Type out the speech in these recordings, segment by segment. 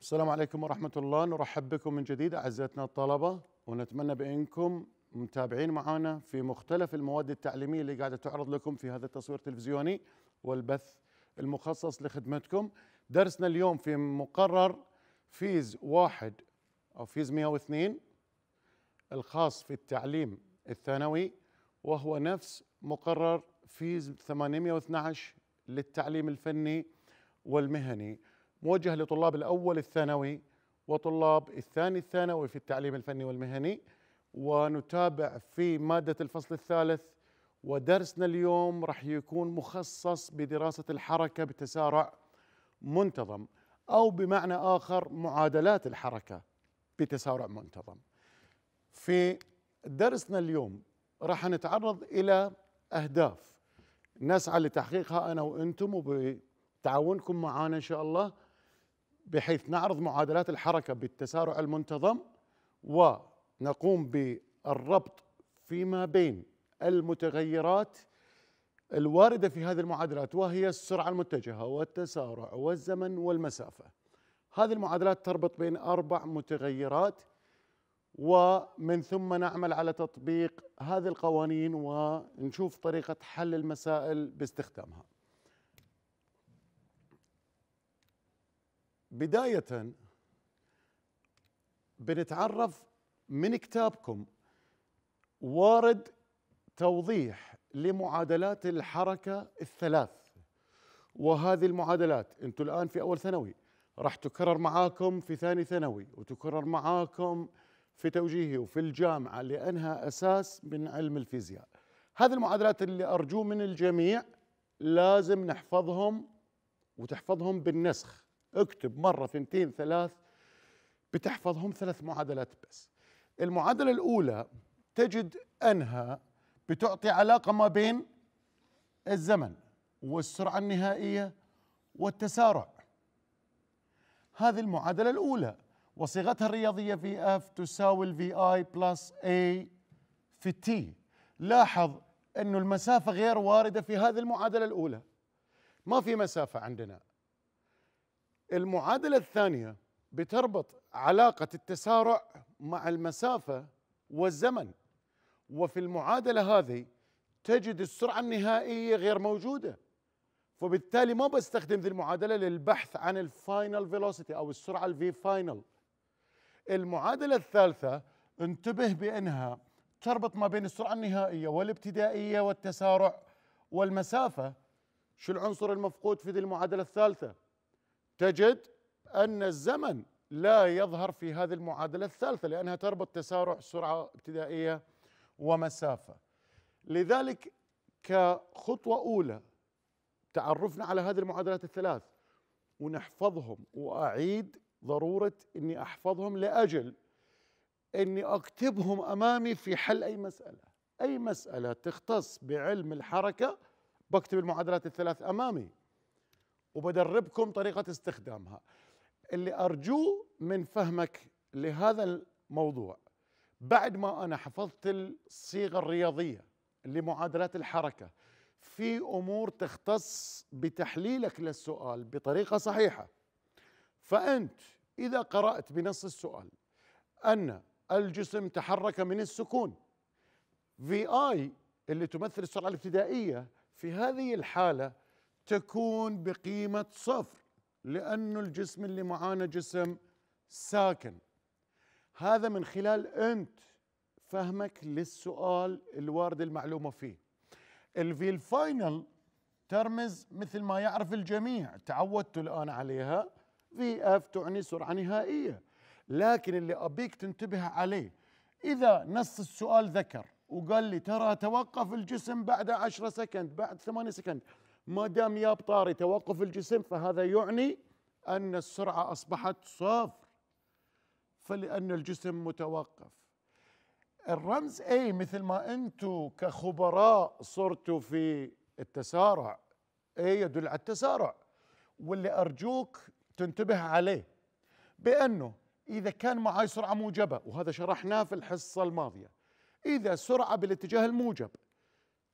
السلام عليكم ورحمة الله نرحب بكم من جديد أعزائنا الطلبة ونتمنى بأنكم متابعين معنا في مختلف المواد التعليمية اللي قاعدة تعرض لكم في هذا التصوير التلفزيوني والبث المخصص لخدمتكم درسنا اليوم في مقرر فيز واحد أو فيز 102 الخاص في التعليم الثانوي وهو نفس مقرر فيز 812 للتعليم الفني والمهني موجه لطلاب الأول الثانوي وطلاب الثاني الثانوي في التعليم الفني والمهني ونتابع في مادة الفصل الثالث ودرسنا اليوم راح يكون مخصص بدراسة الحركة بتسارع منتظم أو بمعنى آخر معادلات الحركة بتسارع منتظم في درسنا اليوم راح نتعرض إلى أهداف نسعى لتحقيقها أنا وأنتم وبتعاونكم معنا إن شاء الله بحيث نعرض معادلات الحركة بالتسارع المنتظم ونقوم بالربط فيما بين المتغيرات الواردة في هذه المعادلات وهي السرعة المتجهة والتسارع والزمن والمسافة هذه المعادلات تربط بين أربع متغيرات ومن ثم نعمل على تطبيق هذه القوانين ونشوف طريقة حل المسائل باستخدامها بداية بنتعرف من كتابكم وارد توضيح لمعادلات الحركة الثلاث وهذه المعادلات انتم الآن في أول ثانوي راح تكرر معاكم في ثاني ثانوي وتكرر معاكم في توجيهي وفي الجامعة لأنها أساس من علم الفيزياء هذه المعادلات اللي أرجو من الجميع لازم نحفظهم وتحفظهم بالنسخ اكتب مرة ثنتين ثلاث بتحفظهم ثلاث معادلات بس المعادلة الأولى تجد أنها بتعطي علاقة ما بين الزمن والسرعة النهائية والتسارع هذه المعادلة الأولى وصيغتها الرياضية في اف تساوي الفي اي بلس اي في تي لاحظ أن المسافة غير واردة في هذه المعادلة الأولى ما في مسافة عندنا المعادلة الثانية بتربط علاقة التسارع مع المسافة والزمن وفي المعادلة هذه تجد السرعة النهائية غير موجودة فبالتالي ما بستخدم ذي المعادلة للبحث عن الفاينل فيلوسيتي أو السرعة الفي فاينل المعادلة الثالثة انتبه بأنها تربط ما بين السرعة النهائية والابتدائية والتسارع والمسافة شو العنصر المفقود في ذي المعادلة الثالثة؟ تجد أن الزمن لا يظهر في هذه المعادلة الثالثة لأنها تربط تسارع سرعة ابتدائية ومسافة لذلك كخطوة أولى تعرفنا على هذه المعادلات الثلاث ونحفظهم وأعيد ضرورة أني أحفظهم لأجل أني أكتبهم أمامي في حل أي مسألة أي مسألة تختص بعلم الحركة بكتب المعادلات الثلاث أمامي وبدربكم طريقة استخدامها اللي أرجوه من فهمك لهذا الموضوع بعد ما أنا حفظت الصيغة الرياضية لمعادلات الحركة في أمور تختص بتحليلك للسؤال بطريقة صحيحة فأنت إذا قرأت بنص السؤال أن الجسم تحرك من السكون في آي اللي تمثل السرعة الابتدائية في هذه الحالة تكون بقيمة صفر لأن الجسم اللي معانا جسم ساكن هذا من خلال أنت فهمك للسؤال الوارد المعلومة فيه الفي الفاينل ترمز مثل ما يعرف الجميع تعودت الآن عليها في اف تعني سرعة نهائية لكن اللي أبيك تنتبه عليه إذا نص السؤال ذكر وقال لي ترى توقف الجسم بعد 10 سكند بعد 8 سكند ما دام يا طاري توقف الجسم فهذا يعني أن السرعة أصبحت صفر فلأن الجسم متوقف الرمز أي مثل ما أنتم كخبراء صرتوا في التسارع أي يدل على التسارع واللي أرجوك تنتبه عليه بأنه إذا كان معي سرعة موجبة وهذا شرحناه في الحصة الماضية إذا سرعة بالاتجاه الموجب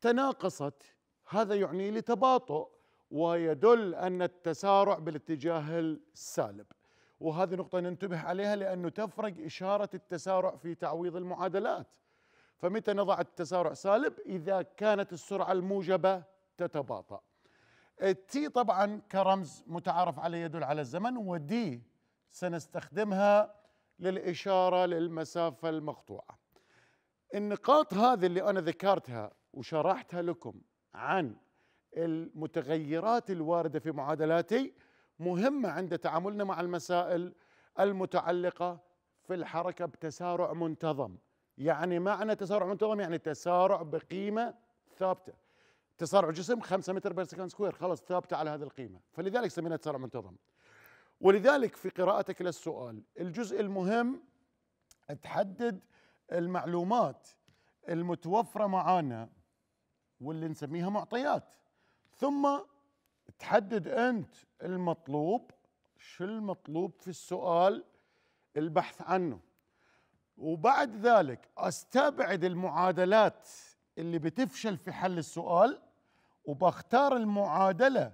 تناقصت هذا يعني لي تباطؤ ويدل ان التسارع بالاتجاه السالب وهذه نقطة ننتبه عليها لأنه تفرق إشارة التسارع في تعويض المعادلات فمتى نضع التسارع سالب إذا كانت السرعة الموجبة تتباطأ تي طبعا كرمز متعارف عليه يدل على الزمن ودي سنستخدمها للإشارة للمسافة المقطوعة النقاط هذه اللي أنا ذكرتها وشرحتها لكم عن المتغيرات الوارده في معادلاتي مهمه عند تعاملنا مع المسائل المتعلقه في الحركه بتسارع منتظم يعني معنى تسارع منتظم يعني تسارع بقيمه ثابته تسارع جسم 5 متر بير سكند سكوير خلاص ثابته على هذه القيمه فلذلك سمينا تسارع منتظم ولذلك في قراءتك للسؤال الجزء المهم تحدد المعلومات المتوفره معانا واللي نسميها معطيات ثم تحدد انت المطلوب شو المطلوب في السؤال البحث عنه وبعد ذلك استبعد المعادلات اللي بتفشل في حل السؤال وبختار المعادله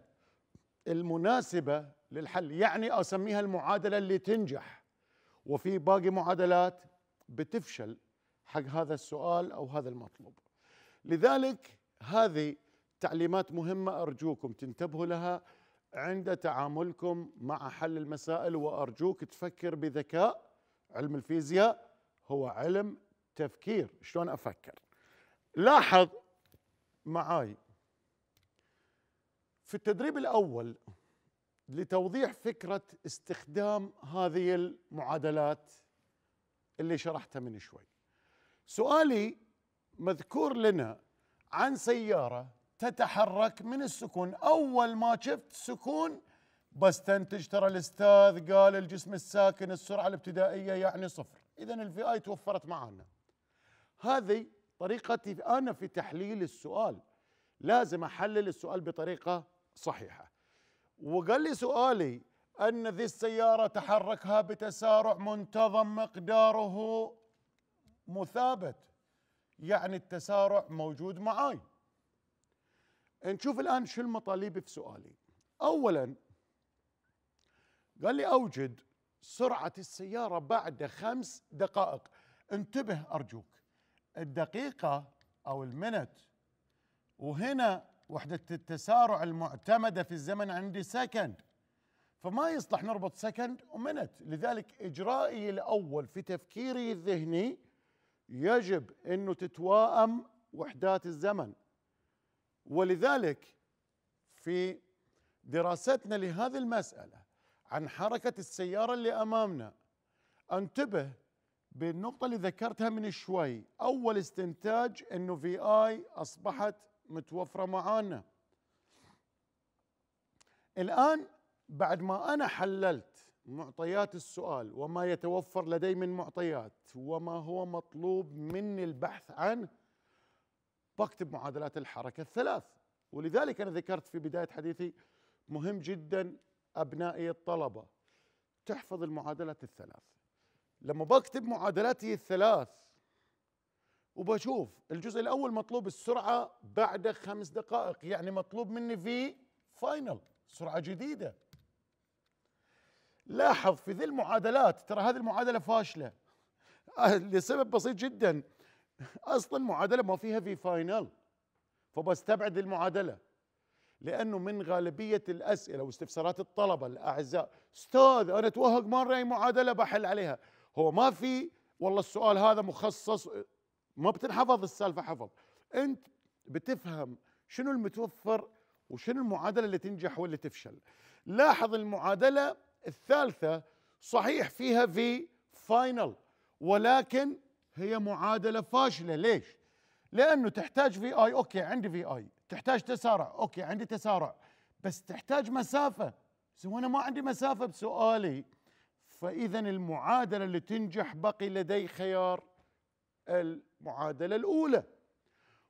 المناسبه للحل يعني اسميها المعادله اللي تنجح وفي باقي معادلات بتفشل حق هذا السؤال او هذا المطلوب لذلك هذه تعليمات مهمة أرجوكم تنتبهوا لها عند تعاملكم مع حل المسائل وأرجوك تفكر بذكاء علم الفيزياء هو علم تفكير شلون أفكر لاحظ معاي في التدريب الأول لتوضيح فكرة استخدام هذه المعادلات اللي شرحتها من شوي سؤالي مذكور لنا عن سيارة تتحرك من السكون أول ما شفت سكون بستنتج ترى الأستاذ قال الجسم الساكن السرعة الابتدائية يعني صفر إذا الفي آي توفرت معنا هذه طريقتي أنا في تحليل السؤال لازم أحلل السؤال بطريقة صحيحة وقال لي سؤالي أن ذي السيارة تحركها بتسارع منتظم مقداره مثابت يعني التسارع موجود معاي نشوف الآن شو المطالب في سؤالي أولا قال لي أوجد سرعة السيارة بعد خمس دقائق انتبه أرجوك الدقيقة أو المنت وهنا وحدة التسارع المعتمدة في الزمن عندي سكند فما يصلح نربط سكند ومنت لذلك إجرائي الأول في تفكيري الذهني يجب انه تتواءم وحدات الزمن ولذلك في دراستنا لهذه المساله عن حركه السياره اللي امامنا انتبه بالنقطه اللي ذكرتها من شوي اول استنتاج انه في اي اصبحت متوفره معانا الان بعد ما انا حللت معطيات السؤال وما يتوفر لدي من معطيات وما هو مطلوب مني البحث عنه بكتب معادلات الحركة الثلاث ولذلك أنا ذكرت في بداية حديثي مهم جدا أبنائي الطلبة تحفظ المعادلات الثلاث لما بكتب معادلاتي الثلاث وبشوف الجزء الأول مطلوب السرعة بعد خمس دقائق يعني مطلوب مني في فاينل سرعة جديدة لاحظ في ذي المعادلات ترى هذه المعادله فاشله آه، لسبب بسيط جدا اصلا المعادله ما فيها في فاينل فبستبعد المعادله لانه من غالبيه الاسئله واستفسارات الطلبه الاعزاء استاذ انا توهق ما اي معادله بحل عليها هو ما في والله السؤال هذا مخصص ما بتنحفظ السالفه حفظ انت بتفهم شنو المتوفر وشنو المعادله اللي تنجح واللي تفشل لاحظ المعادله الثالثة صحيح فيها في فاينل ولكن هي معادلة فاشلة ليش؟ لأنه تحتاج في آي أوكي عندي في آي تحتاج تسارع أوكي عندي تسارع بس تحتاج مسافة وأنا ما عندي مسافة بسؤالي فإذا المعادلة اللي تنجح بقي لدي خيار المعادلة الأولى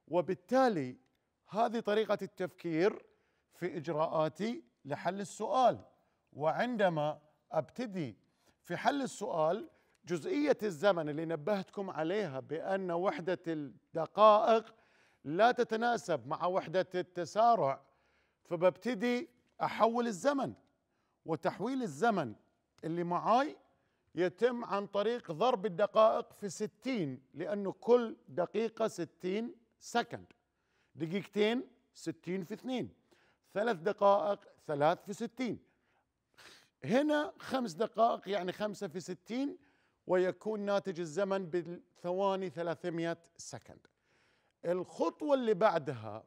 وبالتالي هذه طريقة التفكير في إجراءاتي لحل السؤال وعندما ابتدي في حل السؤال جزئية الزمن اللي نبهتكم عليها بأن وحدة الدقائق لا تتناسب مع وحدة التسارع فببتدي أحول الزمن وتحويل الزمن اللي معاي يتم عن طريق ضرب الدقائق في ستين لأنه كل دقيقة ستين سكند دقيقتين ستين في اثنين ثلاث دقائق ثلاث في ستين هنا خمس دقائق يعني خمسة في ستين ويكون ناتج الزمن بالثواني 300 سكند الخطوة اللي بعدها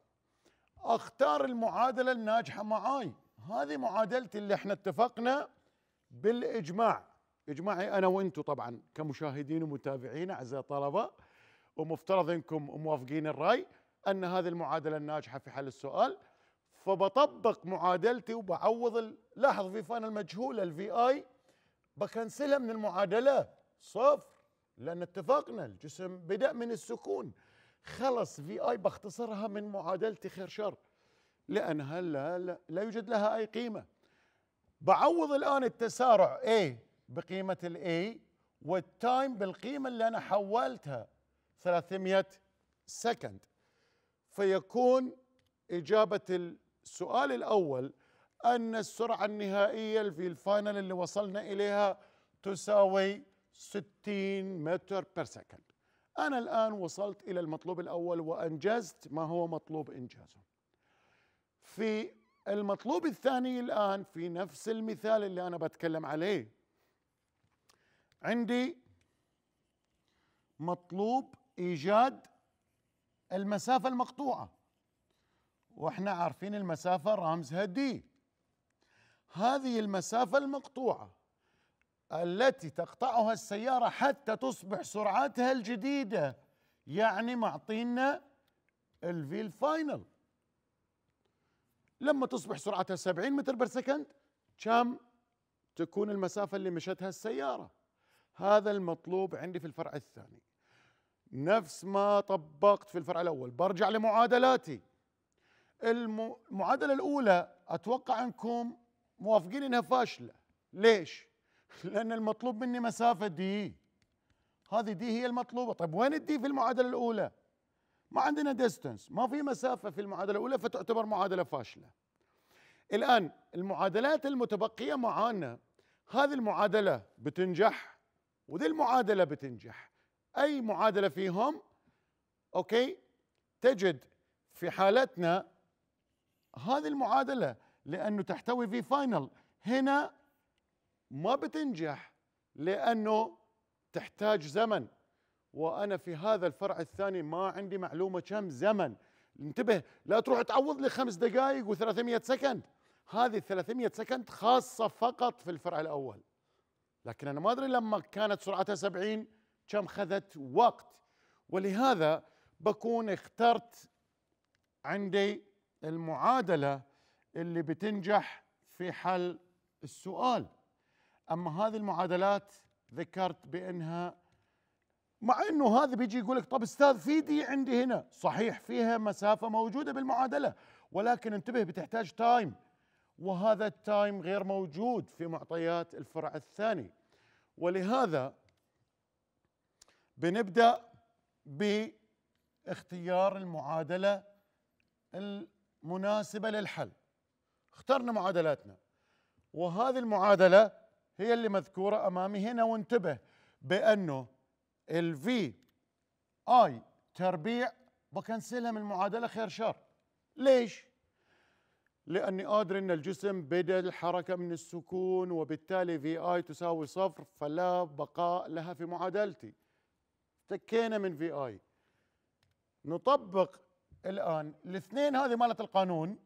أختار المعادلة الناجحة معاي هذه معادلتي اللي احنا اتفقنا بالإجماع إجماعي أنا وأنتم طبعا كمشاهدين ومتابعين أعزائي الطلبة ومفترض أنكم موافقين الرأي أن هذه المعادلة الناجحة في حل السؤال فبطبق معادلتي وبعوض لاحظ في فان المجهولة الفي اي بكنسلها من المعادلة صفر لأن اتفقنا الجسم بدأ من السكون خلص في اي بختصرها من معادلتي خير شر لأنها لا, لا, لا يوجد لها أي قيمة بعوض الآن التسارع A بقيمة الاي والتايم بالقيمة اللي أنا حولتها 300 سكند فيكون إجابة السؤال الأول أن السرعة النهائية في الفاينل اللي وصلنا إليها تساوي 60 متر بير سكند أنا الآن وصلت إلى المطلوب الأول وأنجزت ما هو مطلوب إنجازه في المطلوب الثاني الآن في نفس المثال اللي أنا بتكلم عليه عندي مطلوب إيجاد المسافة المقطوعة واحنا عارفين المسافة رمزها دي هذه المسافة المقطوعة التي تقطعها السيارة حتى تصبح سرعتها الجديدة يعني معطينا الفي الفاينل لما تصبح سرعتها 70 متر بالسكند كم تكون المسافة اللي مشتها السيارة هذا المطلوب عندي في الفرع الثاني نفس ما طبقت في الفرع الأول برجع لمعادلاتي المعادله الاولى اتوقع انكم موافقين انها فاشله ليش لان المطلوب مني مسافه دي هذه دي هي المطلوبه طيب وين الدي في المعادله الاولى ما عندنا ديستنس ما في مسافه في المعادله الاولى فتعتبر معادله فاشله الان المعادلات المتبقيه معانا هذه المعادله بتنجح وذي المعادله بتنجح اي معادله فيهم اوكي تجد في حالتنا هذه المعادله لانه تحتوي في فاينل هنا ما بتنجح لانه تحتاج زمن وانا في هذا الفرع الثاني ما عندي معلومه كم زمن انتبه لا تروح تعوض لي خمس دقائق و300 سكند هذه 300 سكند خاصه فقط في الفرع الاول لكن انا ما ادري لما كانت سرعتها 70 كم خذت وقت ولهذا بكون اخترت عندي المعادله اللي بتنجح في حل السؤال اما هذه المعادلات ذكرت بانها مع انه هذا بيجي يقول لك طب استاذ في دي عندي هنا صحيح فيها مسافه موجوده بالمعادله ولكن انتبه بتحتاج تايم وهذا التايم غير موجود في معطيات الفرع الثاني ولهذا بنبدا باختيار المعادله مناسبة للحل اخترنا معادلاتنا وهذه المعادلة هي اللي مذكورة أمامي هنا وانتبه بأنه ال في اي تربيع بكنسلها من المعادلة خير شر ليش؟ لأني أدري أن الجسم بدأ الحركة من السكون وبالتالي في اي تساوي صفر فلا بقاء لها في معادلتي تكينا من في اي نطبق الان الاثنين هذه مالت القانون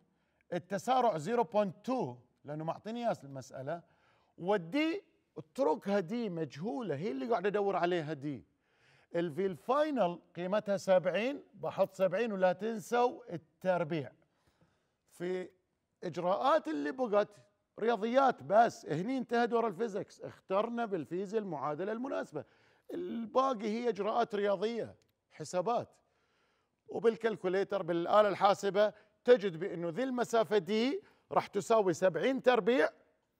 التسارع 0.2 لانه معطيني اياها المساله والدي اتركها دي مجهوله هي اللي قاعد ادور عليها دي الفي الفاينل قيمتها 70 بحط 70 ولا تنسوا التربيع في اجراءات اللي بقت رياضيات بس هني انتهى دور الفيزيكس اخترنا بالفيزياء المعادله المناسبه الباقي هي اجراءات رياضيه حسابات وبالكالكوليتر بالآلة الحاسبة تجد بأنه ذي المسافة دي راح تساوي 70 تربيع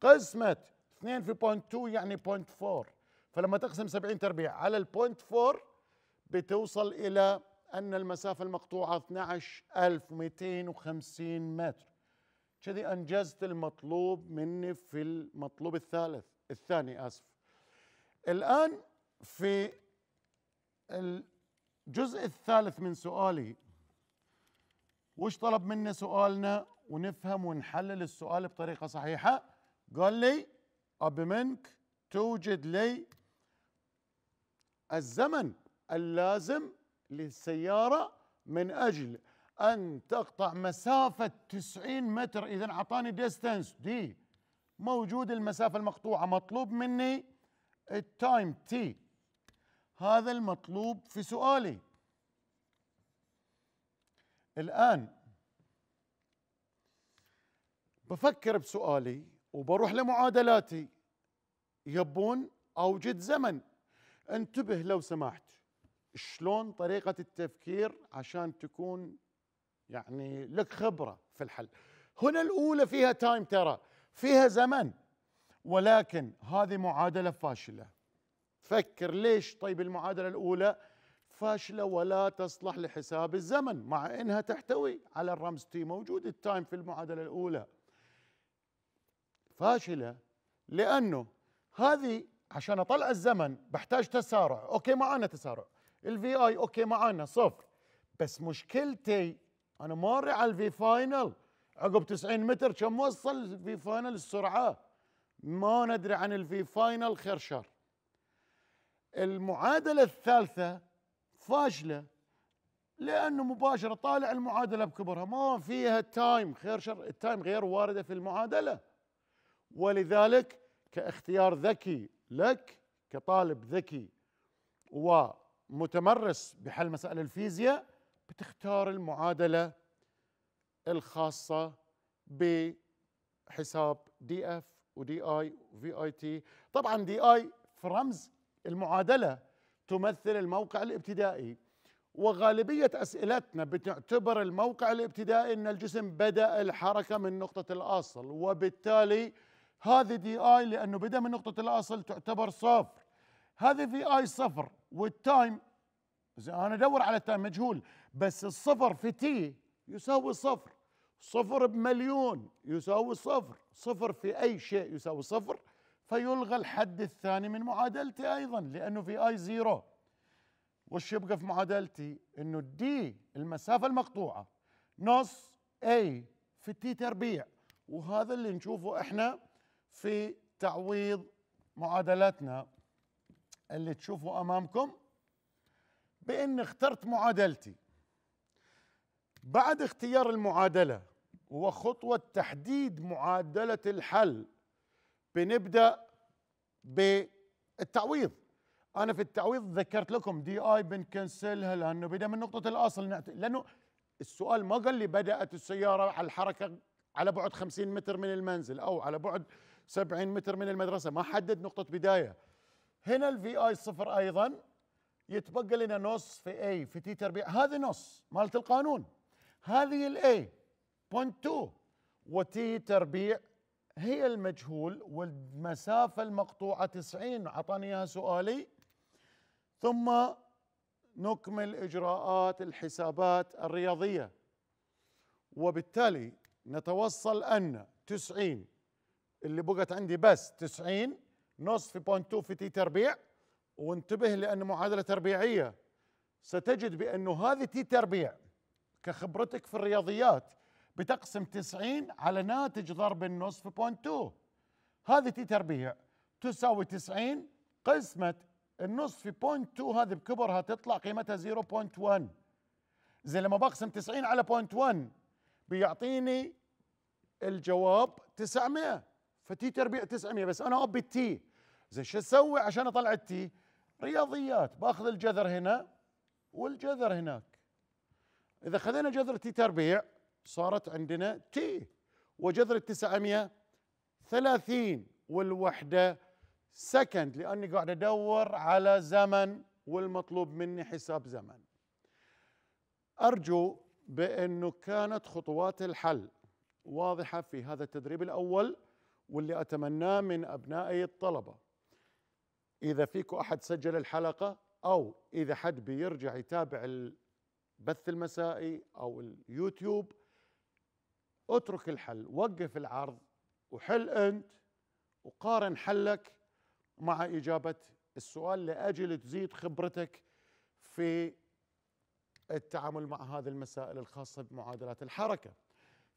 قسمة 2 في 0.2 يعني 0.4 فلما تقسم 70 تربيع على ال 0.4 بتوصل إلى أن المسافة المقطوعة 12250 متر كذي أنجزت المطلوب مني في المطلوب الثالث الثاني آسف الآن في الجزء الثالث من سؤالي وش طلب منا سؤالنا ونفهم ونحلل السؤال بطريقه صحيحه قال لي اب منك توجد لي الزمن اللازم للسياره من اجل ان تقطع مسافه 90 متر اذا اعطاني ديستنس دي موجود المسافه المقطوعه مطلوب مني التايم تي هذا المطلوب في سؤالي الآن بفكر بسؤالي وبروح لمعادلاتي يبون أوجد زمن انتبه لو سمحت شلون طريقة التفكير عشان تكون يعني لك خبرة في الحل هنا الأولى فيها تايم ترى فيها زمن ولكن هذه معادلة فاشلة فكر ليش طيب المعادلة الأولى فاشلة ولا تصلح لحساب الزمن مع أنها تحتوي على الرمز تي موجود التايم في المعادلة الأولى فاشلة لأنه هذه عشان أطلع الزمن بحتاج تسارع أوكي معانا تسارع الفي آي أوكي معانا صفر بس مشكلتي أنا ماري على الفي فاينل عقب 90 متر كم وصل الفي فاينل السرعة ما ندري عن الفي فاينل خير شر المعادلة الثالثة فاشلة لأنه مباشرة طالع المعادلة بكبرها ما فيها تايم خير شر التايم غير واردة في المعادلة ولذلك كاختيار ذكي لك كطالب ذكي ومتمرس بحل مسائل الفيزياء بتختار المعادلة الخاصة بحساب دي اف ودي اي وفي اي تي طبعا دي اي في رمز المعادلة تمثل الموقع الابتدائي وغالبية أسئلتنا بتعتبر الموقع الابتدائي أن الجسم بدأ الحركة من نقطة الأصل وبالتالي هذه دي آي لأنه بدأ من نقطة الأصل تعتبر صفر هذه في آي صفر والتايم أنا أدور على التايم مجهول بس الصفر في تي يساوي صفر صفر بمليون يساوي صفر صفر في أي شيء يساوي صفر فيلغى الحد الثاني من معادلتي ايضا لانه في اي زيرو وش يبقى في معادلتي انه دي المسافه المقطوعه نص اي في تي تربيع وهذا اللي نشوفه احنا في تعويض معادلتنا اللي تشوفه امامكم بان اخترت معادلتي بعد اختيار المعادله وخطوه تحديد معادله الحل بنبدا بالتعويض انا في التعويض ذكرت لكم دي اي بنكنسلها لانه بدا من نقطه الاصل لانه السؤال ما قال لي بدات السياره على الحركه على بعد 50 متر من المنزل او على بعد 70 متر من المدرسه ما حدد نقطه بدايه هنا الفي اي صفر ايضا يتبقى لنا نص في اي في تي تربيع هذه نص مالت القانون هذه الاي بوينت 2 وتي تربيع هي المجهول والمسافة المقطوعة 90 أعطاني إياها سؤالي ثم نكمل إجراءات الحسابات الرياضية وبالتالي نتوصل أن 90 اللي بقت عندي بس 90 في بوينت 2 في تي تربيع وانتبه لأن معادلة تربيعية ستجد بأنه هذه تي تربيع كخبرتك في الرياضيات بتقسم 90 على ناتج ضرب النصف بوينت 2 هذه تي تربيع تساوي 90 قسمة النصف بوينت 2 هذه بكبرها تطلع قيمتها 0.1 زي لما بقسم 90 على بوينت 1 بيعطيني الجواب 900 فتي تربيع 900 بس انا ابي التي زي شو اسوي عشان اطلع التي رياضيات باخذ الجذر هنا والجذر هناك اذا خذينا جذر تي تربيع صارت عندنا تي وجذر ال 930 والوحدة سكند لأني قاعد أدور على زمن والمطلوب مني حساب زمن أرجو بأنه كانت خطوات الحل واضحة في هذا التدريب الأول واللي أتمناه من أبنائي الطلبة إذا فيكم أحد سجل الحلقة أو إذا حد بيرجع يتابع البث المسائي أو اليوتيوب اترك الحل وقف العرض وحل أنت وقارن حلك مع إجابة السؤال لأجل تزيد خبرتك في التعامل مع هذه المسائل الخاصة بمعادلات الحركة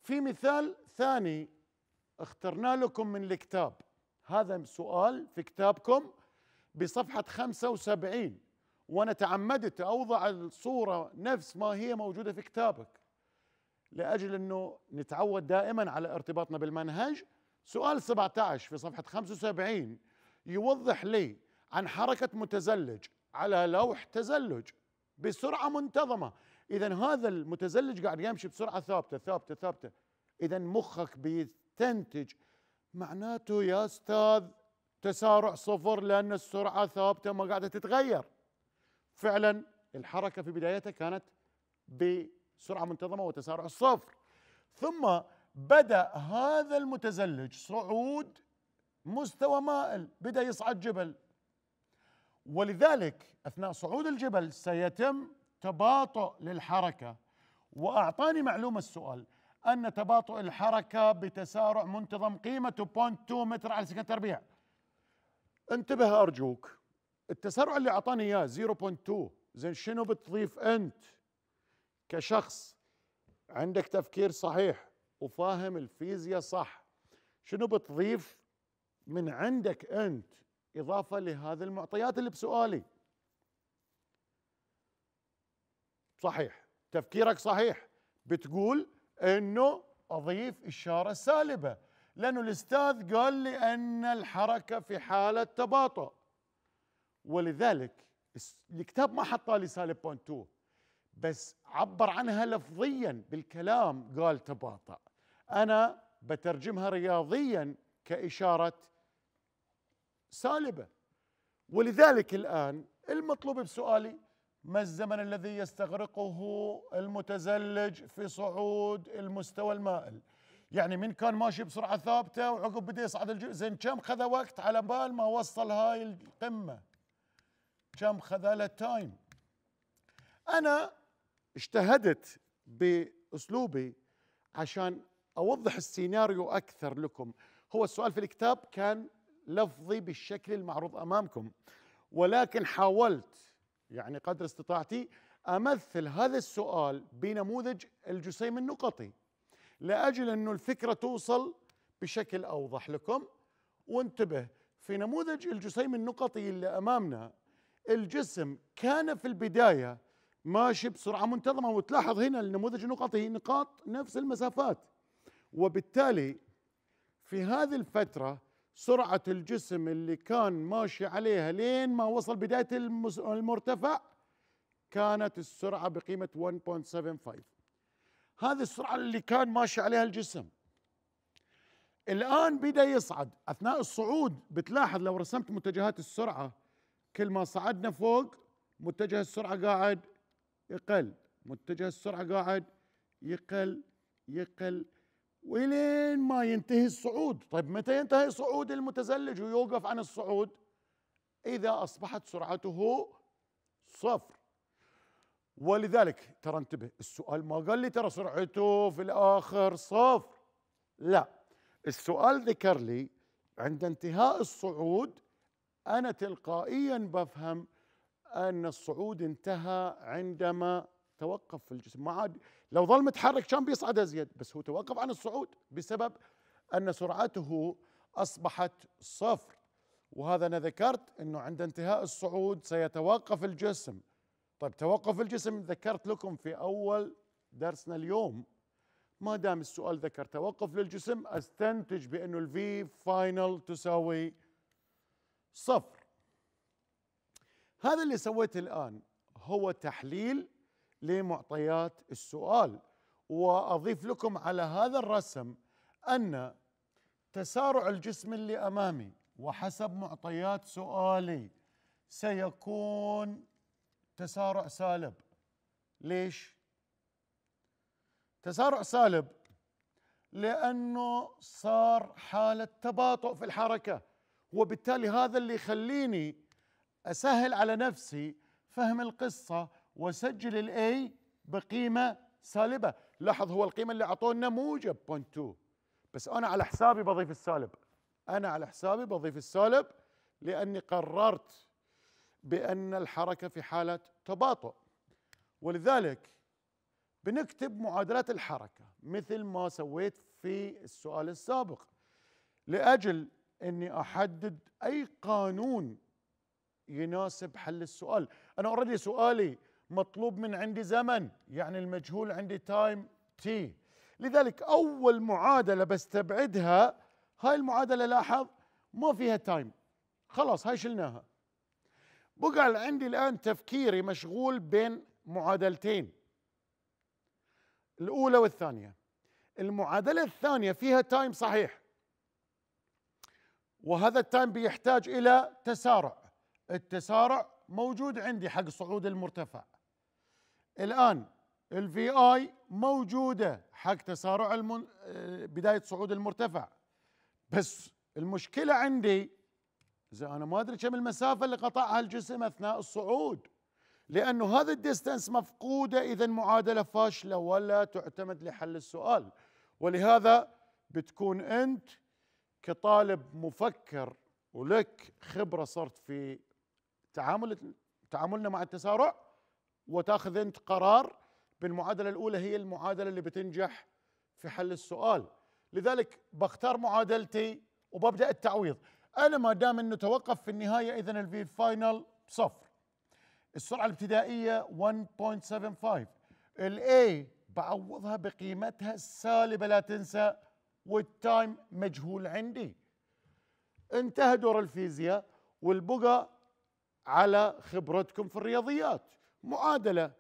في مثال ثاني اخترنا لكم من الكتاب هذا سؤال في كتابكم بصفحة 75 وأنا تعمدت أوضع الصورة نفس ما هي موجودة في كتابك لاجل انه نتعود دائما على ارتباطنا بالمنهج سؤال 17 في صفحه 75 يوضح لي عن حركه متزلج على لوح تزلج بسرعه منتظمه اذا هذا المتزلج قاعد يمشي بسرعه ثابته ثابته ثابته اذا مخك بيستنتج معناته يا استاذ تسارع صفر لان السرعه ثابته ما قاعده تتغير فعلا الحركه في بدايتها كانت ب سرعه منتظمه وتسارع الصفر ثم بدا هذا المتزلج صعود مستوى مائل بدا يصعد جبل ولذلك اثناء صعود الجبل سيتم تباطؤ للحركه واعطاني معلومه السؤال ان تباطؤ الحركه بتسارع منتظم قيمته 0.2 متر على سكة تربيع انتبه ارجوك التسارع اللي اعطاني اياه 0.2 زين شنو بتضيف انت كشخص عندك تفكير صحيح وفاهم الفيزياء صح شنو بتضيف من عندك انت اضافه لهذه المعطيات اللي بسؤالي صحيح تفكيرك صحيح بتقول انه اضيف اشاره سالبه لانه الاستاذ قال لي ان الحركه في حاله تباطؤ ولذلك الكتاب ما حط لي سالب بوينت 2 بس عبر عنها لفظيا بالكلام قال تباطأ أنا بترجمها رياضيا كإشارة سالبة ولذلك الآن المطلوب بسؤالي ما الزمن الذي يستغرقه المتزلج في صعود المستوى المائل يعني من كان ماشي بسرعة ثابتة وعقب بدأ يصعد الجزء زين كم خذ وقت على بال ما وصل هاي القمة كم خذ له تايم أنا اجتهدت باسلوبي عشان اوضح السيناريو اكثر لكم هو السؤال في الكتاب كان لفظي بالشكل المعروض امامكم ولكن حاولت يعني قدر استطاعتي امثل هذا السؤال بنموذج الجسيم النقطي لاجل انه الفكره توصل بشكل اوضح لكم وانتبه في نموذج الجسيم النقطي اللي امامنا الجسم كان في البدايه ماشي بسرعه منتظمه وتلاحظ هنا النموذج النقطي نقاط نفس المسافات وبالتالي في هذه الفتره سرعه الجسم اللي كان ماشي عليها لين ما وصل بدايه المرتفع كانت السرعه بقيمه 1.75 هذه السرعه اللي كان ماشي عليها الجسم الان بدا يصعد اثناء الصعود بتلاحظ لو رسمت متجهات السرعه كل ما صعدنا فوق متجه السرعه قاعد يقل متجه السرعه قاعد يقل يقل والين ما ينتهي الصعود طيب متى ينتهي صعود المتزلج ويوقف عن الصعود اذا اصبحت سرعته صفر ولذلك ترى انتبه السؤال ما قال لي ترى سرعته في الاخر صفر لا السؤال ذكر لي عند انتهاء الصعود انا تلقائيا بفهم ان الصعود انتهى عندما توقف في الجسم ما عاد لو ظل متحرك كان بيصعد ازيد بس هو توقف عن الصعود بسبب ان سرعته اصبحت صفر وهذا انا ذكرت انه عند انتهاء الصعود سيتوقف الجسم طيب توقف الجسم ذكرت لكم في اول درسنا اليوم ما دام السؤال ذكر توقف للجسم استنتج بانه الفي فاينل تساوي صفر هذا اللي سويته الآن هو تحليل لمعطيات السؤال وأضيف لكم على هذا الرسم أن تسارع الجسم اللي أمامي وحسب معطيات سؤالي سيكون تسارع سالب ليش؟ تسارع سالب لأنه صار حالة تباطؤ في الحركة وبالتالي هذا اللي يخليني اسهل على نفسي فهم القصه واسجل الاي بقيمه سالبه لاحظ هو القيمه اللي اعطونا موجب بوينت بس انا على حسابي بضيف السالب انا على حسابي بضيف السالب لاني قررت بان الحركه في حاله تباطؤ ولذلك بنكتب معادلات الحركه مثل ما سويت في السؤال السابق لاجل اني احدد اي قانون يناسب حل السؤال انا اوريدي سؤالي مطلوب من عندي زمن يعني المجهول عندي تايم تي لذلك اول معادله بستبعدها هاي المعادله لاحظ ما فيها تايم خلاص هاي شلناها بقى عندي الان تفكيري مشغول بين معادلتين الاولى والثانيه المعادله الثانيه فيها تايم صحيح وهذا التايم بيحتاج الى تسارع التسارع موجود عندي حق الصعود المرتفع الآن الفي اي موجودة حق تسارع المن... بداية صعود المرتفع بس المشكلة عندي اذا أنا ما أدري كم المسافة اللي قطعها الجسم أثناء الصعود لأنه هذا الديستنس مفقودة إذا معادلة فاشلة ولا تعتمد لحل السؤال ولهذا بتكون أنت كطالب مفكر ولك خبرة صرت في تعامل تعاملنا مع التسارع وتاخذ انت قرار بالمعادله الاولى هي المعادله اللي بتنجح في حل السؤال لذلك بختار معادلتي وببدا التعويض انا ما دام انه توقف في النهايه اذا الفي فاينل صفر السرعه الابتدائيه 1.75 الاي بعوضها بقيمتها السالبه لا تنسى والتايم مجهول عندي انتهى دور الفيزياء والبقى على خبرتكم في الرياضيات معادلة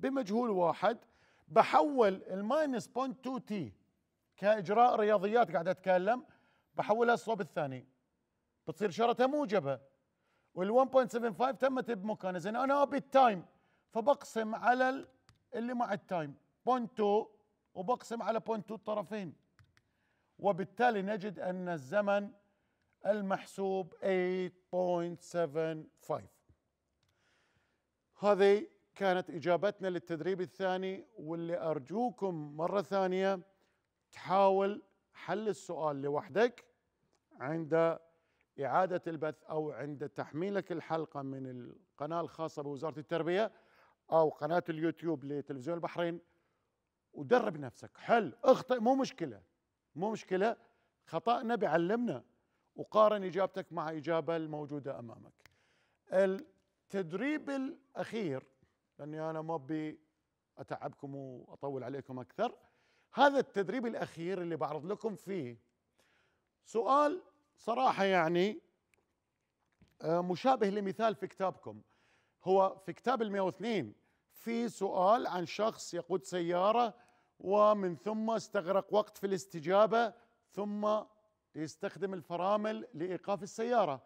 بمجهول واحد بحول الماينس بوينت 2 تي كإجراء رياضيات قاعد أتكلم بحولها الصوب الثاني بتصير شرطها موجبة وال1.75 تمت بمكانه زين أنا أبي التايم فبقسم على اللي مع التايم بوينت وبقسم على بوينت 2 الطرفين وبالتالي نجد أن الزمن المحسوب 8 0.75 هذه كانت إجابتنا للتدريب الثاني واللي أرجوكم مرة ثانية تحاول حل السؤال لوحدك عند إعادة البث أو عند تحميلك الحلقة من القناة الخاصة بوزارة التربية أو قناة اليوتيوب لتلفزيون البحرين ودرب نفسك حل اخطئ مو مشكلة مو مشكلة خطأنا بيعلمنا وقارن اجابتك مع اجابه الموجوده امامك. التدريب الاخير لاني انا ما ابي اتعبكم واطول عليكم اكثر. هذا التدريب الاخير اللي بعرض لكم فيه سؤال صراحه يعني آه، مشابه لمثال في كتابكم هو في كتاب ال 102 في سؤال عن شخص يقود سياره ومن ثم استغرق وقت في الاستجابه ثم يستخدم الفرامل لايقاف السياره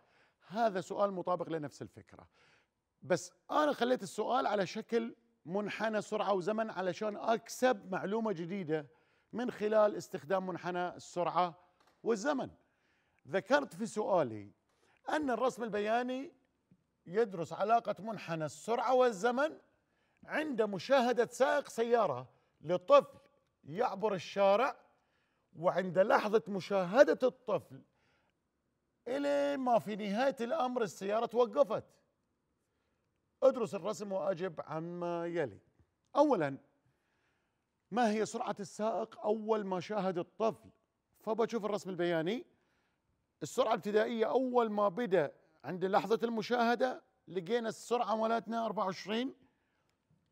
هذا سؤال مطابق لنفس الفكره بس انا خليت السؤال على شكل منحنى سرعه وزمن علشان اكسب معلومه جديده من خلال استخدام منحنى السرعه والزمن ذكرت في سؤالي ان الرسم البياني يدرس علاقه منحنى السرعه والزمن عند مشاهده سائق سياره لطفل يعبر الشارع وعند لحظة مشاهدة الطفل إلى ما في نهاية الأمر السيارة توقفت ادرس الرسم وأجب عما يلي أولا ما هي سرعة السائق أول ما شاهد الطفل فبشوف الرسم البياني السرعة الابتدائية أول ما بدأ عند لحظة المشاهدة لقينا السرعة مالتنا 24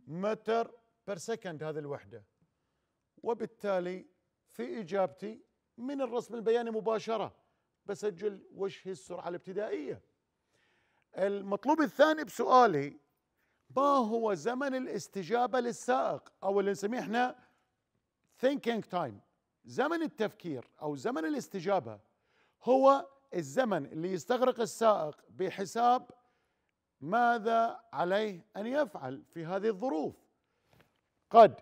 متر بير سكند هذه الوحدة وبالتالي في إجابتي من الرسم البياني مباشرة بسجل وش هي السرعة الابتدائية المطلوب الثاني بسؤالي ما هو زمن الاستجابة للسائق أو اللي نسميه احنا thinking time زمن التفكير أو زمن الاستجابة هو الزمن اللي يستغرق السائق بحساب ماذا عليه أن يفعل في هذه الظروف قد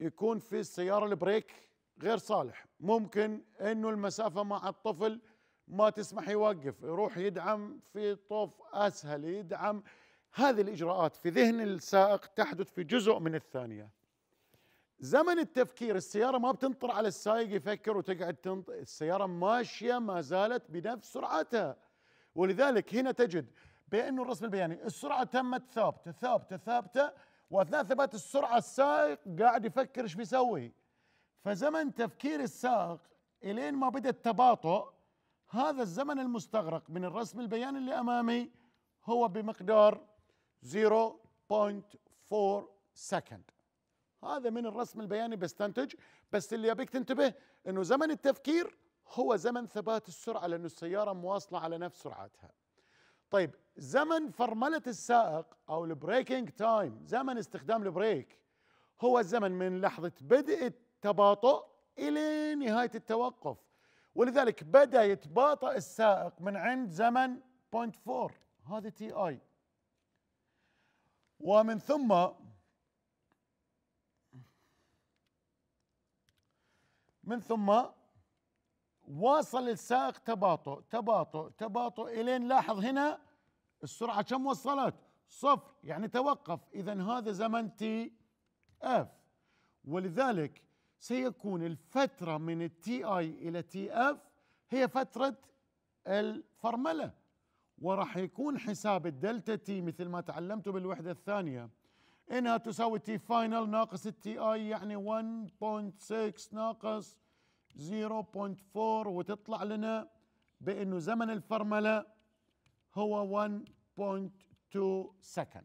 يكون في السيارة البريك غير صالح ممكن انه المسافه مع الطفل ما تسمح يوقف يروح يدعم في طوف اسهل يدعم هذه الاجراءات في ذهن السائق تحدث في جزء من الثانيه زمن التفكير السياره ما بتنطر على السائق يفكر وتقعد تنط... السياره ماشيه ما زالت بنفس سرعتها ولذلك هنا تجد بانه الرسم البياني السرعه تمت ثابته ثابته ثابته واثناء ثبات السرعه السائق قاعد يفكر ايش بيسوي فزمن تفكير السائق الين ما بدا التباطؤ هذا الزمن المستغرق من الرسم البياني اللي امامي هو بمقدار 0.4 سكند هذا من الرسم البياني بستنتج بس اللي ابيك تنتبه انه زمن التفكير هو زمن ثبات السرعه لانه السياره مواصله على نفس سرعتها طيب زمن فرمله السائق او البريكنج تايم زمن استخدام البريك هو الزمن من لحظه بدء تباطؤ الى نهايه التوقف ولذلك بدا يتباطأ السائق من عند زمن بوينت فور هذا تي اي ومن ثم من ثم واصل السائق تباطؤ تباطؤ تباطؤ الين لاحظ هنا السرعه كم وصلت؟ صفر يعني توقف اذا هذا زمن تي اف ولذلك سيكون الفترة من التي اي الى تي اف هي فترة الفرملة وراح يكون حساب الدلتا تي مثل ما تعلمتوا بالوحدة الثانية انها تساوي تي فاينل ناقص التي اي يعني 1.6 ناقص 0.4 وتطلع لنا بانه زمن الفرمله هو 1.2 سكند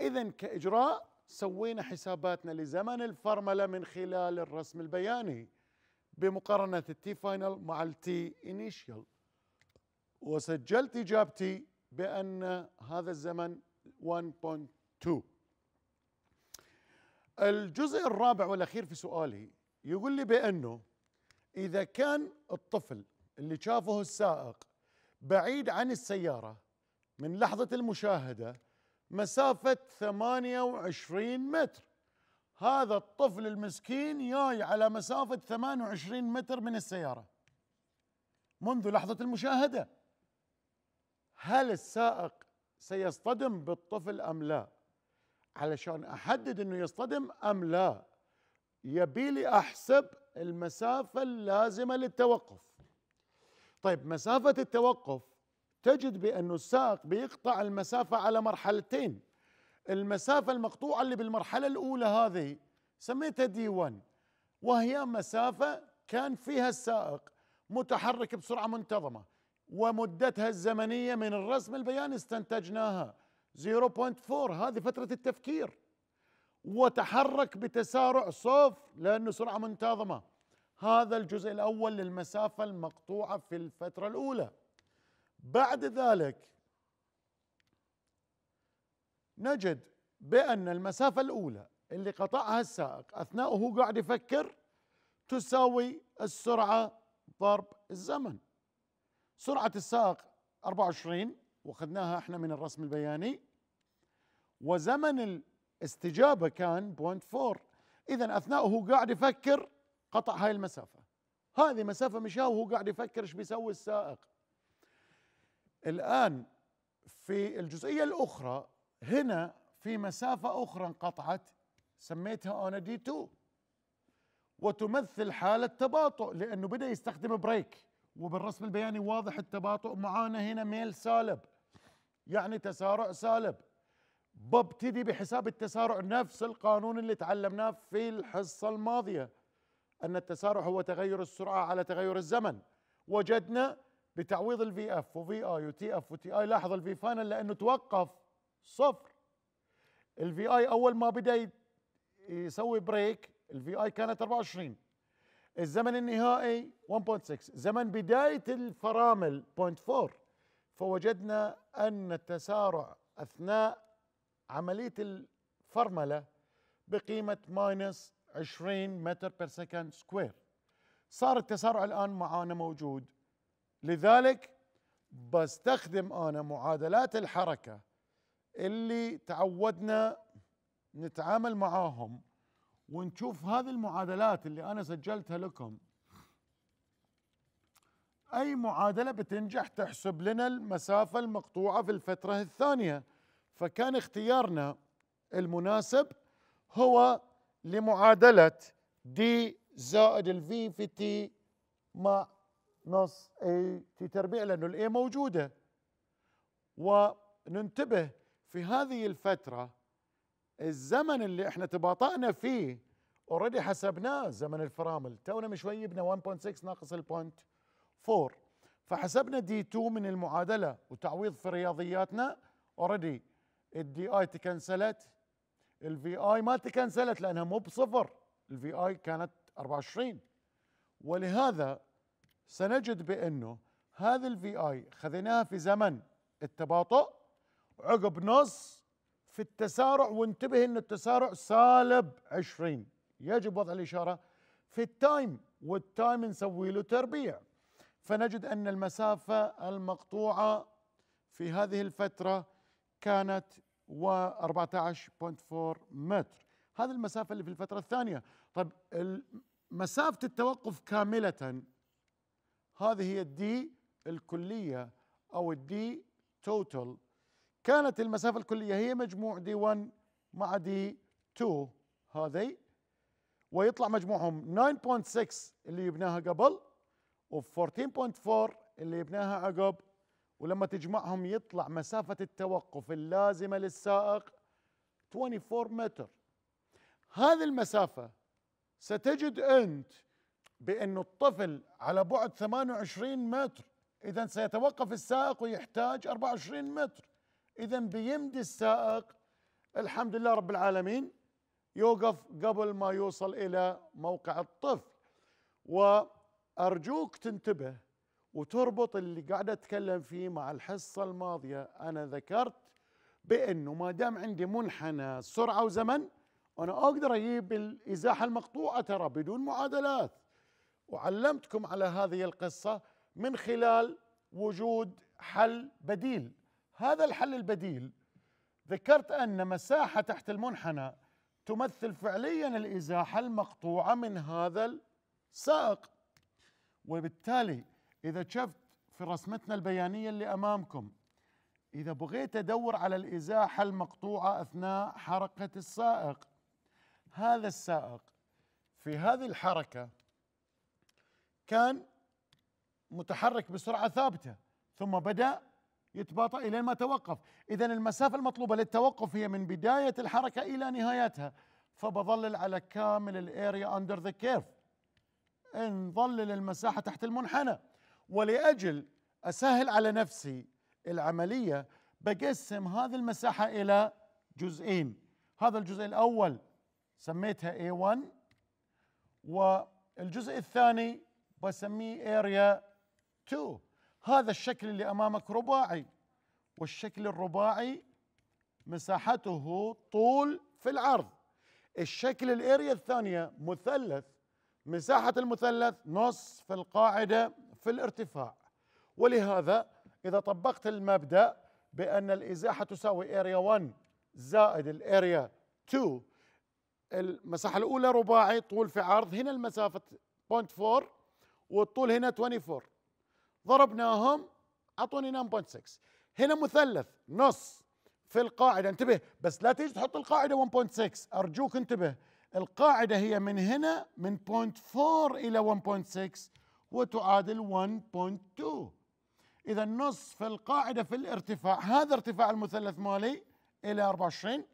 اذا كاجراء سوينا حساباتنا لزمن الفرمله من خلال الرسم البياني بمقارنه التي فاينل مع التي انيشيال وسجلت اجابتي بان هذا الزمن 1.2 الجزء الرابع والاخير في سؤالي يقول لي بانه اذا كان الطفل اللي شافه السائق بعيد عن السياره من لحظه المشاهده مسافة 28 متر هذا الطفل المسكين جاي على مسافة 28 متر من السيارة منذ لحظة المشاهدة هل السائق سيصطدم بالطفل أم لا علشان أحدد أنه يصطدم أم لا يبيلي أحسب المسافة اللازمة للتوقف طيب مسافة التوقف تجد بأن السائق بيقطع المسافة على مرحلتين المسافة المقطوعة اللي بالمرحلة الأولى هذه سميتها دي 1 وهي مسافة كان فيها السائق متحرك بسرعة منتظمة ومدتها الزمنية من الرسم البياني استنتجناها 0.4 هذه فترة التفكير وتحرك بتسارع صفر لأنه سرعة منتظمة هذا الجزء الأول للمسافة المقطوعة في الفترة الأولى بعد ذلك نجد بأن المسافة الأولى اللي قطعها السائق أثناء وهو قاعد يفكر تساوي السرعة ضرب الزمن سرعة السائق 24 واخذناها احنا من الرسم البياني وزمن الاستجابة كان 0.4 إذا أثناء وهو قاعد يفكر قطع هاي المسافة هذه مسافة مشاه وهو قاعد يفكر ايش بيسوي السائق الآن في الجزئية الأخرى هنا في مسافة أخرى انقطعت سميتها أنا دي 2 وتمثل حالة تباطؤ لأنه بدأ يستخدم بريك وبالرسم البياني واضح التباطؤ معانا هنا ميل سالب يعني تسارع سالب ببتدي بحساب التسارع نفس القانون اللي تعلمناه في الحصة الماضية أن التسارع هو تغير السرعة على تغير الزمن وجدنا بتعويض الفي اف وفي اي وتي اف وتي اي لاحظ الفي فاينل لانه توقف صفر الفي اي اول ما بدا يسوي بريك الفي اي كانت 24 الزمن النهائي 1.6 زمن بدايه الفرامل 0.4 فوجدنا ان التسارع اثناء عمليه الفرمله بقيمه ماينس 20 متر بير سكند سكوير صار التسارع الان معانا موجود لذلك بستخدم انا معادلات الحركه اللي تعودنا نتعامل معاهم ونشوف هذه المعادلات اللي انا سجلتها لكم اي معادله بتنجح تحسب لنا المسافه المقطوعه في الفتره الثانيه فكان اختيارنا المناسب هو لمعادله دي زائد الفي في تي مع نص اي في تربيع لانه الاي موجوده وننتبه في هذه الفتره الزمن اللي احنا تباطأنا فيه اوريدي حسبناه زمن الفرامل تونا مشويبنا 1.6 ناقص البوينت 4 فحسبنا دي 2 من المعادله وتعويض في رياضياتنا اوريدي الدي اي تكنسلت الفي اي ما تكنسلت لانها مو بصفر الفي اي كانت 24 ولهذا سنجد بانه هذه الفي اي خذيناها في زمن التباطؤ عقب نص في التسارع وانتبه ان التسارع سالب 20 يجب وضع الاشاره في التايم والتايم نسوي له تربيع فنجد ان المسافه المقطوعه في هذه الفتره كانت و 14.4 متر هذه المسافه اللي في الفتره الثانيه طب مسافه التوقف كامله هذه هي الدي الكلية أو الدي توتال كانت المسافة الكلية هي مجموع دي 1 مع دي 2 هذه ويطلع مجموعهم 9.6 اللي يبناها قبل و14.4 اللي يبناها عقب ولما تجمعهم يطلع مسافة التوقف اللازمة للسائق 24 متر هذه المسافة ستجد أنت بأن الطفل على بعد 28 متر إذا سيتوقف السائق ويحتاج 24 متر إذا بيمدي السائق الحمد لله رب العالمين يوقف قبل ما يوصل إلى موقع الطفل وأرجوك تنتبه وتربط اللي قاعد أتكلم فيه مع الحصة الماضية أنا ذكرت بأنه ما دام عندي منحنى سرعة وزمن أنا أقدر أجيب الإزاحة المقطوعة ترى بدون معادلات وعلمتكم على هذه القصة من خلال وجود حل بديل هذا الحل البديل ذكرت أن مساحة تحت المنحنى تمثل فعليا الإزاحة المقطوعة من هذا السائق وبالتالي إذا شفت في رسمتنا البيانية اللي أمامكم إذا بغيت أدور على الإزاحة المقطوعة أثناء حركة السائق هذا السائق في هذه الحركة كان متحرك بسرعه ثابته ثم بدا يتباطا الى ما توقف اذا المسافه المطلوبه للتوقف هي من بدايه الحركه الى نهايتها فبظلل على كامل الاريا اندر ذا كيرف انظلل المساحه تحت المنحنى ولاجل اسهل على نفسي العمليه بقسم هذه المساحه الى جزئين هذا الجزء الاول سميتها A1 والجزء الثاني بسميه اريا 2 هذا الشكل اللي امامك رباعي والشكل الرباعي مساحته طول في العرض الشكل الاريا الثانيه مثلث مساحه المثلث نص في القاعده في الارتفاع ولهذا اذا طبقت المبدا بان الازاحه تساوي اريا 1 زائد الاريا 2 المساحه الاولى رباعي طول في عرض هنا المسافه 0.4 والطول هنا 24 ضربناهم اعطوني 9.6 هنا مثلث نص في القاعدة انتبه بس لا تيجي تحط القاعدة 1.6 أرجوك انتبه القاعدة هي من هنا من 0.4 إلى 1.6 وتعادل 1.2 إذا في القاعدة في الارتفاع هذا ارتفاع المثلث مالي إلى 24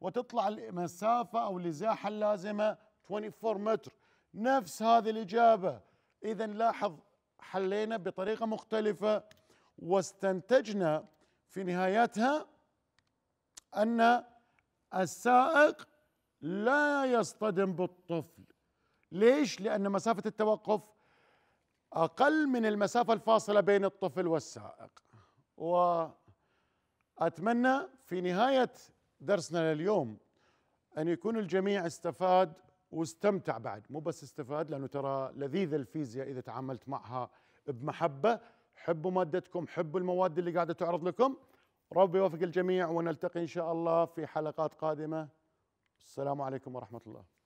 وتطلع المسافة أو الإزاحة اللازمة 24 متر نفس هذه الإجابة إذا لاحظ حلينا بطريقة مختلفة واستنتجنا في نهايتها أن السائق لا يصطدم بالطفل ليش؟ لأن مسافة التوقف أقل من المسافة الفاصلة بين الطفل والسائق وأتمنى في نهاية درسنا لليوم أن يكون الجميع استفاد واستمتع بعد مو بس استفاد لانه ترى لذيذ الفيزياء اذا تعاملت معها بمحبه حبوا مادتكم حبوا المواد اللي قاعده تعرض لكم ربي يوفق الجميع ونلتقي ان شاء الله في حلقات قادمه السلام عليكم ورحمه الله